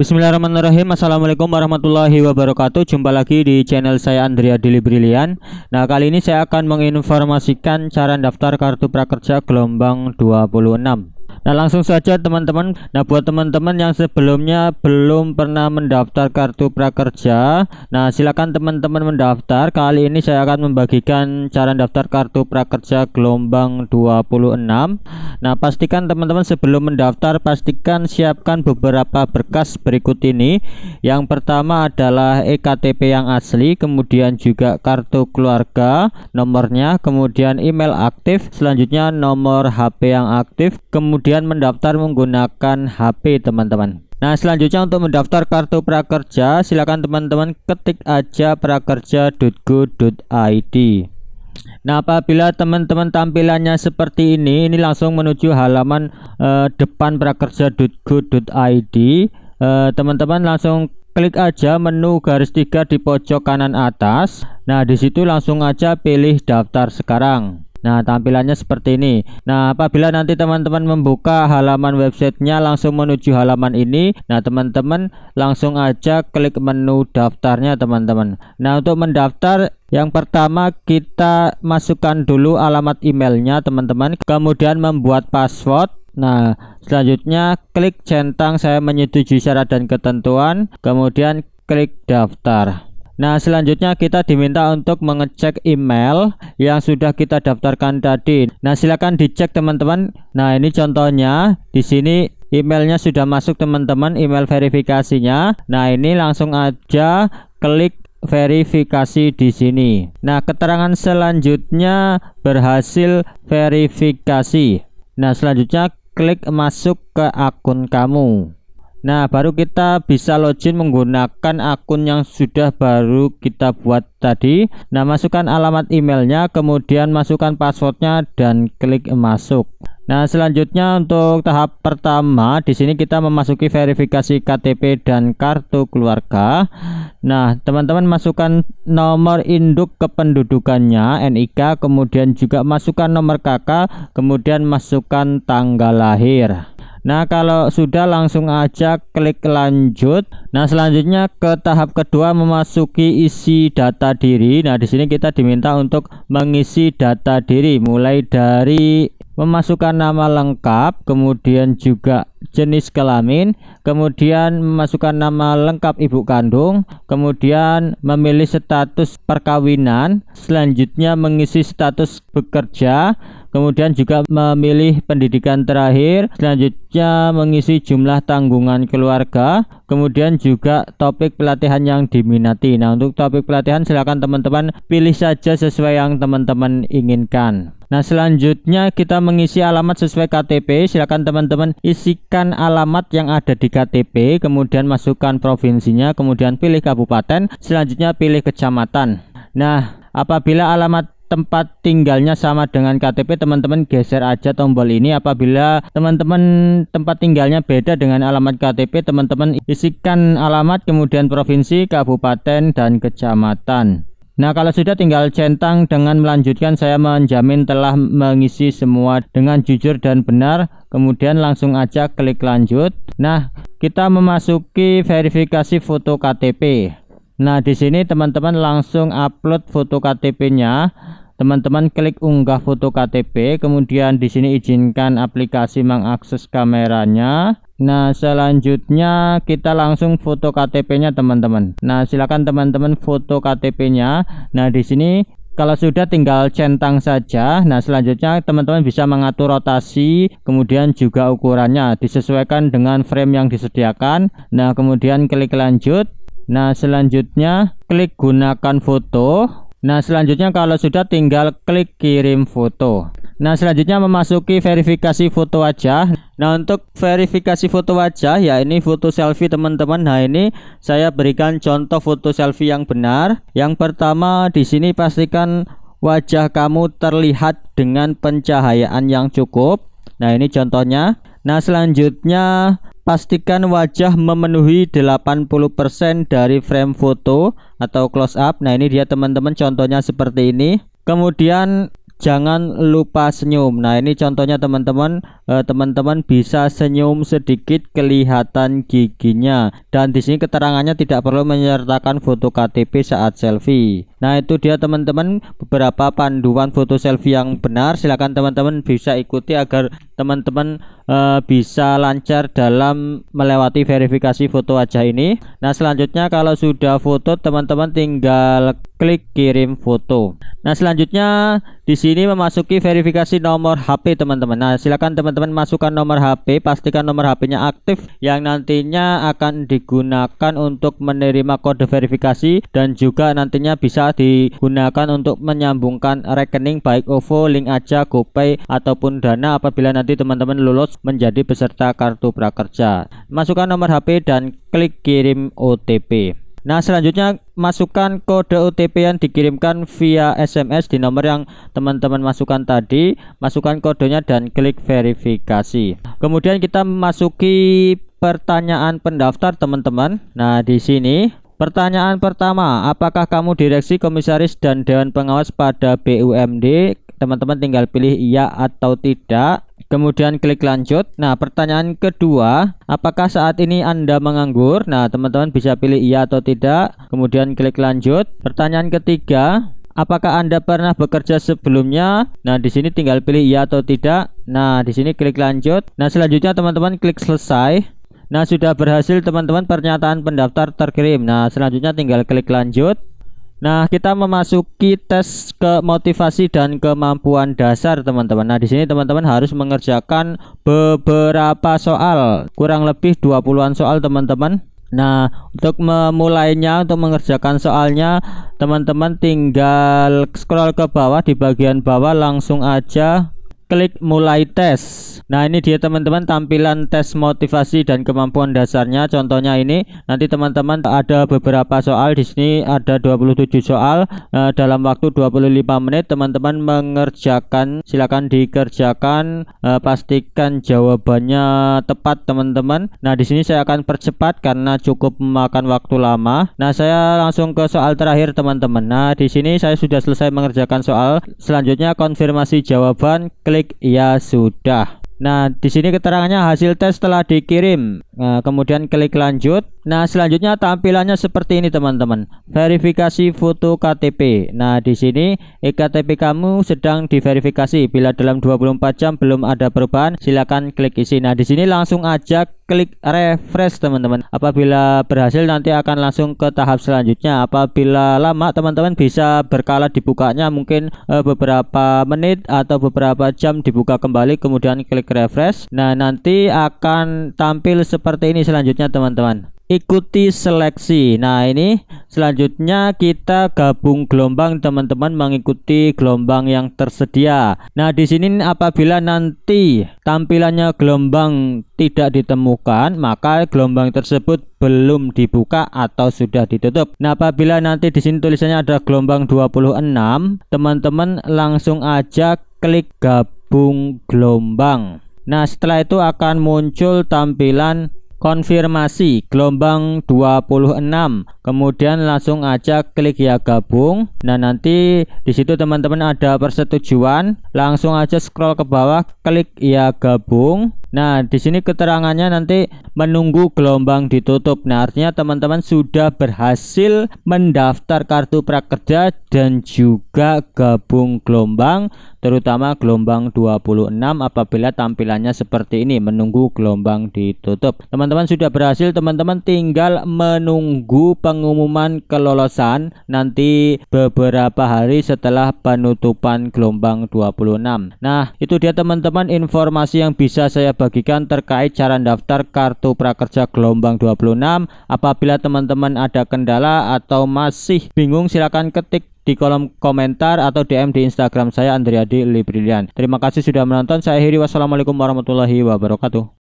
Bismillahirrahmanirrahim Assalamualaikum warahmatullahi wabarakatuh Jumpa lagi di channel saya Andrea Dili Brilian Nah kali ini saya akan menginformasikan cara daftar kartu prakerja gelombang 26 Nah langsung saja teman-teman Nah buat teman-teman yang sebelumnya belum pernah mendaftar kartu prakerja Nah silakan teman-teman mendaftar Kali ini saya akan membagikan cara daftar kartu prakerja gelombang 26 Nah pastikan teman-teman sebelum mendaftar Pastikan siapkan beberapa berkas berikut ini Yang pertama adalah EKTP yang asli Kemudian juga kartu keluarga nomornya Kemudian email aktif Selanjutnya nomor HP yang aktif Kemudian kemudian mendaftar menggunakan HP teman-teman Nah selanjutnya untuk mendaftar kartu prakerja silakan teman-teman ketik aja prakerja.go.id Nah apabila teman-teman tampilannya seperti ini ini langsung menuju halaman eh, depan prakerja.go.id teman eh, teman-teman langsung klik aja menu garis tiga di pojok kanan atas Nah disitu langsung aja pilih daftar sekarang Nah tampilannya seperti ini Nah apabila nanti teman-teman membuka halaman websitenya langsung menuju halaman ini Nah teman-teman langsung aja klik menu daftarnya teman-teman Nah untuk mendaftar yang pertama kita masukkan dulu alamat emailnya teman-teman Kemudian membuat password Nah, selanjutnya klik centang saya menyetujui syarat dan ketentuan, kemudian klik daftar. Nah, selanjutnya kita diminta untuk mengecek email yang sudah kita daftarkan tadi. Nah, silakan dicek teman-teman. Nah, ini contohnya di sini emailnya sudah masuk teman-teman, email verifikasinya. Nah, ini langsung aja klik verifikasi di sini. Nah, keterangan selanjutnya berhasil verifikasi. Nah, selanjutnya klik masuk ke akun kamu. Nah, baru kita bisa login menggunakan akun yang sudah baru kita buat tadi. Nah, masukkan alamat emailnya, kemudian masukkan passwordnya dan klik masuk. Nah, selanjutnya untuk tahap pertama, di sini kita memasuki verifikasi KTP dan kartu keluarga. Nah, teman-teman masukkan nomor induk kependudukannya NIK, kemudian juga masukkan nomor KK, kemudian masukkan tanggal lahir. Nah, kalau sudah langsung aja klik lanjut. Nah, selanjutnya ke tahap kedua memasuki isi data diri. Nah, di sini kita diminta untuk mengisi data diri mulai dari memasukkan nama lengkap, kemudian juga jenis kelamin, kemudian memasukkan nama lengkap ibu kandung, kemudian memilih status perkawinan, selanjutnya mengisi status bekerja, kemudian juga memilih pendidikan terakhir, selanjutnya mengisi jumlah tanggungan keluarga, kemudian juga topik pelatihan yang diminati. Nah, untuk topik pelatihan silakan teman-teman pilih saja sesuai yang teman-teman inginkan. Nah, selanjutnya kita mengisi alamat sesuai KTP. Silakan teman-teman isikan alamat yang ada di KTP, kemudian masukkan provinsinya, kemudian pilih kabupaten, selanjutnya pilih kecamatan. Nah, apabila alamat tempat tinggalnya sama dengan KTP, teman-teman geser aja tombol ini. Apabila teman-teman tempat tinggalnya beda dengan alamat KTP, teman-teman isikan alamat kemudian provinsi, kabupaten, dan kecamatan. Nah, kalau sudah tinggal centang dengan melanjutkan saya menjamin telah mengisi semua dengan jujur dan benar. Kemudian langsung aja klik lanjut. Nah, kita memasuki verifikasi foto KTP. Nah, di sini teman-teman langsung upload foto KTP-nya. Teman-teman klik unggah foto KTP, kemudian di sini izinkan aplikasi mengakses kameranya. Nah, selanjutnya kita langsung foto KTP-nya teman-teman. Nah, silakan teman-teman foto KTP-nya. Nah, di sini kalau sudah tinggal centang saja nah selanjutnya teman-teman bisa mengatur rotasi kemudian juga ukurannya disesuaikan dengan frame yang disediakan nah kemudian klik lanjut nah selanjutnya klik gunakan foto Nah selanjutnya kalau sudah tinggal klik kirim foto Nah selanjutnya memasuki verifikasi foto wajah Nah untuk verifikasi foto wajah ya ini foto selfie teman-teman Nah ini saya berikan contoh foto selfie yang benar Yang pertama di sini pastikan wajah kamu terlihat dengan pencahayaan yang cukup Nah ini contohnya Nah, selanjutnya pastikan wajah memenuhi 80% dari frame foto atau close up. Nah, ini dia teman-teman contohnya seperti ini. Kemudian jangan lupa senyum. Nah, ini contohnya teman-teman, eh, teman-teman eh, bisa senyum sedikit kelihatan giginya. Dan di sini keterangannya tidak perlu menyertakan foto KTP saat selfie. Nah, itu dia teman-teman beberapa panduan foto selfie yang benar. Silakan teman-teman bisa ikuti agar teman-teman Eh, bisa lancar dalam melewati verifikasi foto wajah ini nah selanjutnya kalau sudah foto teman-teman tinggal klik kirim foto nah selanjutnya di sini memasuki verifikasi nomor HP teman-teman nah silakan teman-teman masukkan nomor HP pastikan nomor HP-nya aktif yang nantinya akan digunakan untuk menerima kode verifikasi dan juga nantinya bisa digunakan untuk menyambungkan rekening baik OVO, Link Aja, GoPay ataupun Dana apabila nanti teman-teman lulus menjadi peserta kartu prakerja. Masukkan nomor HP dan klik kirim OTP. Nah, selanjutnya masukkan kode OTP yang dikirimkan via SMS di nomor yang teman-teman masukkan tadi. Masukkan kodenya dan klik verifikasi. Kemudian kita masuki pertanyaan pendaftar, teman-teman. Nah, di sini Pertanyaan pertama, apakah kamu direksi komisaris dan dewan pengawas pada BUMD? teman-teman tinggal pilih iya atau tidak Kemudian klik lanjut. Nah, pertanyaan kedua, apakah saat ini Anda menganggur? Nah, teman-teman bisa pilih iya atau tidak. Kemudian klik lanjut. Pertanyaan ketiga, apakah Anda pernah bekerja sebelumnya? Nah, di sini tinggal pilih iya atau tidak. Nah, di sini klik lanjut. Nah, selanjutnya teman-teman klik selesai. Nah, sudah berhasil teman-teman pernyataan pendaftar terkirim. Nah, selanjutnya tinggal klik lanjut. Nah, kita memasuki tes ke motivasi dan kemampuan dasar, teman-teman. Nah, di sini teman-teman harus mengerjakan beberapa soal, kurang lebih 20-an soal, teman-teman. Nah, untuk memulainya, untuk mengerjakan soalnya, teman-teman tinggal scroll ke bawah di bagian bawah langsung aja klik mulai tes. Nah ini dia teman-teman tampilan tes motivasi dan kemampuan dasarnya contohnya ini nanti teman-teman ada beberapa soal di sini ada 27 soal nah, dalam waktu 25 menit teman-teman mengerjakan silakan dikerjakan eh, pastikan jawabannya tepat teman-teman nah di sini saya akan percepat karena cukup memakan waktu lama nah saya langsung ke soal terakhir teman-teman nah di sini saya sudah selesai mengerjakan soal selanjutnya konfirmasi jawaban klik ya sudah Nah, di sini keterangannya hasil tes telah dikirim. Nah, kemudian klik lanjut. Nah, selanjutnya tampilannya seperti ini, teman-teman. Verifikasi foto KTP. Nah, di sini eKTP kamu sedang diverifikasi. Bila dalam 24 jam belum ada perubahan, silakan klik isi. Nah, di sini langsung ajak klik refresh teman-teman apabila berhasil nanti akan langsung ke tahap selanjutnya apabila lama teman-teman bisa berkala dibukanya mungkin e, beberapa menit atau beberapa jam dibuka kembali kemudian klik refresh nah nanti akan tampil seperti ini selanjutnya teman-teman ikuti seleksi. Nah, ini selanjutnya kita gabung gelombang teman-teman mengikuti gelombang yang tersedia. Nah, di sini apabila nanti tampilannya gelombang tidak ditemukan, maka gelombang tersebut belum dibuka atau sudah ditutup. Nah, apabila nanti di sini tulisannya ada gelombang 26, teman-teman langsung aja klik gabung gelombang. Nah, setelah itu akan muncul tampilan konfirmasi gelombang 26 kemudian langsung aja klik ya gabung nah nanti di situ teman-teman ada persetujuan langsung aja scroll ke bawah klik ya gabung nah di sini keterangannya nanti menunggu gelombang ditutup. Nah, artinya teman-teman sudah berhasil mendaftar kartu prakerja dan juga gabung gelombang, terutama gelombang 26 apabila tampilannya seperti ini, menunggu gelombang ditutup. Teman-teman sudah berhasil, teman-teman tinggal menunggu pengumuman kelolosan nanti beberapa hari setelah penutupan gelombang 26. Nah, itu dia teman-teman informasi yang bisa saya bagikan terkait cara daftar kartu Kartu Prakerja Gelombang 26. Apabila teman-teman ada kendala atau masih bingung silakan ketik di kolom komentar atau DM di Instagram saya Andriadi Librilian. Terima kasih sudah menonton. Saya akhiri Wassalamualaikum warahmatullahi wabarakatuh.